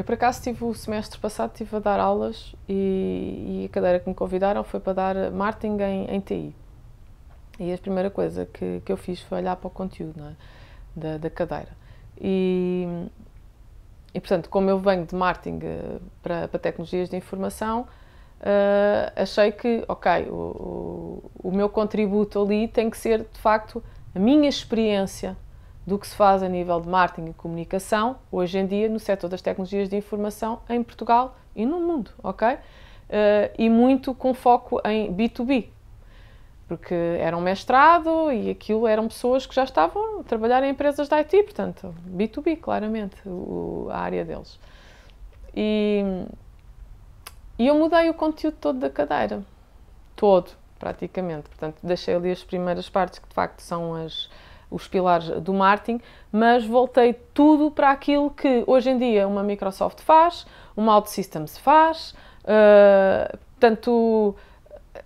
Eu, por acaso, tive o semestre passado tive a dar aulas e, e a cadeira que me convidaram foi para dar marketing em, em TI. E a primeira coisa que, que eu fiz foi olhar para o conteúdo é? da, da cadeira. E, e, portanto, como eu venho de marketing eh, para, para tecnologias de informação, Uh, achei que, ok, o, o, o, meu contributo ali tem que ser de facto a minha experiência do que se faz a nível de marketing e comunicação hoje em dia no setor das tecnologias de informação em Portugal e no mundo, ok? Uh, e muito com foco em B2B, porque era um mestrado e aquilo eram pessoas que já estavam a trabalhar em empresas da IT, portanto, B2B, claramente, o, a área deles. E, e eu mudei o conteúdo todo da cadeira, todo, praticamente. Portanto, deixei ali as primeiras partes que de facto são as os pilares do marketing, mas voltei tudo para aquilo que hoje em dia uma Microsoft faz, uma OutSystems faz, uh, portanto,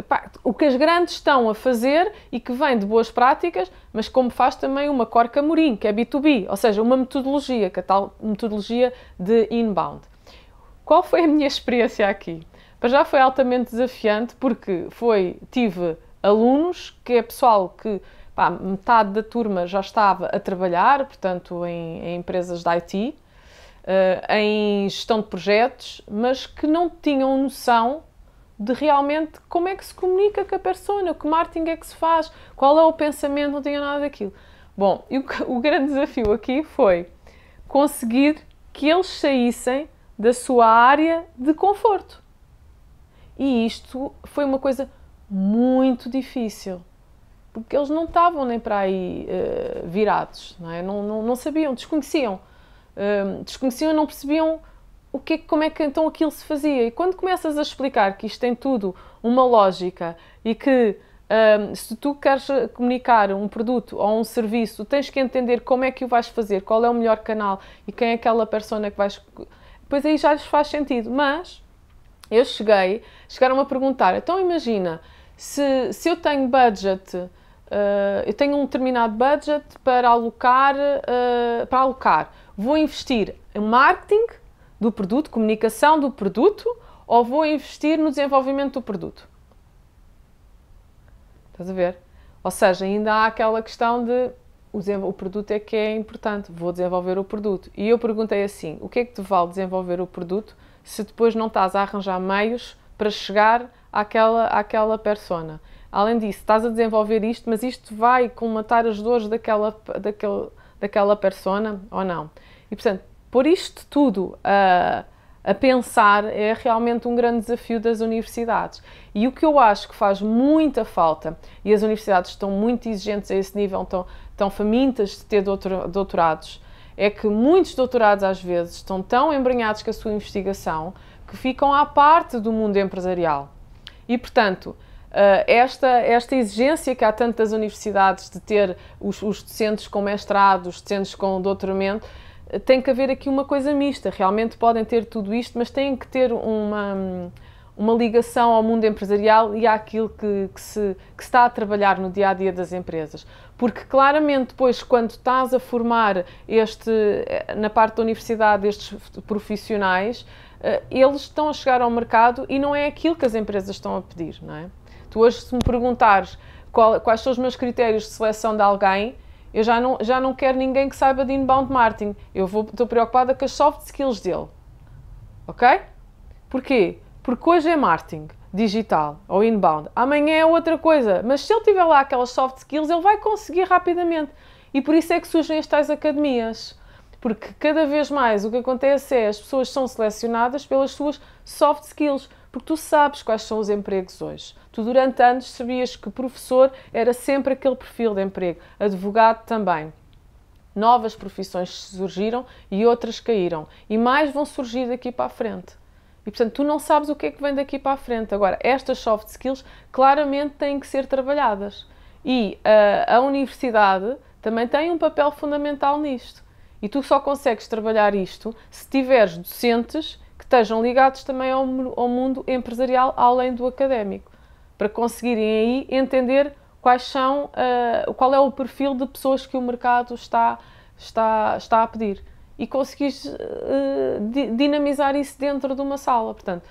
pá, o que as grandes estão a fazer e que vem de boas práticas, mas como faz também uma Corca Morim, que é B2B, ou seja, uma metodologia, que é tal metodologia de inbound. Qual foi a minha experiência aqui? Para já foi altamente desafiante porque foi, tive alunos, que é pessoal que Pá, metade da turma já estava a trabalhar, portanto, em, em empresas de IT, uh, eh, em gestão de projetos, mas que não tinham noção de realmente como é que se comunica com a persona, que marketing é que se faz, qual é o pensamento, não tinha nada daquilo. Bom, e o, o grande desafio aqui foi conseguir que eles saíssem da sua área de conforto. E isto foi uma coisa muito difícil porque eles não estavam nem para aí uh, virados, não, é? não, não, não, sabiam, desconheciam. Uh, desconheciam e não percebiam o é que, como é que então aquilo se fazia. E quando começas a explicar que isto tem tudo uma lógica e que hum, se tu queres eh, comunicar um produto ou um serviço, tens que entender como é que o vais fazer, qual é o melhor canal e quem é aquela persona que vais. Pois aí já lhes faz sentido. Mas eu cheguei, chegaram-me a perguntar: então imagina, se, se eu tenho budget Uh, eu tenho um determinado budget para alocar, uh, para alocar. Vou investir em marketing do produto, comunicação do produto, ou vou investir no desenvolvimento do produto? Estás a ver? Ou seja, ainda há aquela questão de o produto é que é importante, vou desenvolver o produto. E eu perguntei assim: o que é que te vale desenvolver o produto se depois não estás a arranjar meios para chegar àquela, àquela persona? Além disso, estás a desenvolver isto, mas isto vai comatar as dores daquela, daquele, daquela persona ou não? E, portanto, por isto tudo a, a pensar é realmente um grande desafio das universidades. E o que eu acho que faz muita falta, e as universidades estão muito exigentes a esse nível, estão, estão famintas de ter doutorados, é que muitos doutorados, às vezes, estão tão embrenhados com a sua investigação que ficam à parte do mundo empresarial. E, portanto, ah, esta, esta exigência que há tanto das universidades de ter os, os docentes com mestrado, os docentes com doutoramento, tem que haver aqui uma coisa mista. Realmente podem ter tudo isto, mas têm que ter uma, uma ligação ao mundo empresarial e àquilo que, que, se, que se está a trabalhar no dia a dia das empresas. Porque claramente, depois, quando estás a formar este, eh, na parte da universidade estes profissionais, eh, eles estão a chegar ao mercado e não é aquilo que as empresas estão a pedir, não é? Tu hoje, se me perguntares qual, quais são os meus critérios de seleção de alguém, eu já não, já não quero ninguém que saiba de inbound marketing. Eu vou, estou preocupada com as soft skills dele. Ok? Porquê? Porque hoje é marketing digital ou inbound. Amanhã é outra coisa. Mas se ele tiver lá aquelas soft skills, ele vai conseguir rapidamente. E por isso é que surgem as tais academias. Porque cada vez mais o que acontece é as pessoas são selecionadas pelas suas soft skills porque tu sabes quais são os empregos hoje. Tu, durante anos, sabias que professor era sempre aquele perfil de emprego, advogado também. Novas profissões surgiram e outras caíram. E mais vão surgir daqui para a frente. E portanto, tu não sabes o que é que vem daqui para a frente. Agora, estas soft skills claramente têm que ser trabalhadas. E a, ah, a universidade também tem um papel fundamental nisto. E tu só consegues trabalhar isto se tiveres docentes estejam ligados também ao, ao mundo empresarial, além do académico, para conseguirem aí entender quais são, uh, qual é o perfil de pessoas que o mercado está, está, está a pedir e conseguires uh, dinamizar isso dentro de uma sala. Portanto,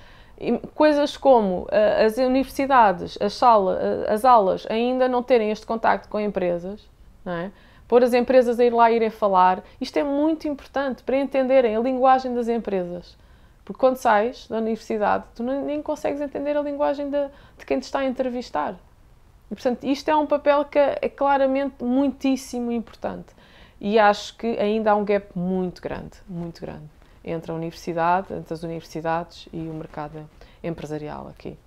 coisas como uh, as universidades, as, sala, uh, as aulas ainda não terem este contacto com empresas, não é? pôr as empresas a ir lá irem falar, isto é muito importante para entenderem a linguagem das empresas. Porque quando sais da universidade, tu nem consegues entender a linguagem de, de quem te está a entrevistar. E, portanto, isto é um papel que é, é claramente muitíssimo importante. E acho que ainda há um gap muito grande, muito grande, entre a universidade, entre as universidades e o mercado empresarial aqui.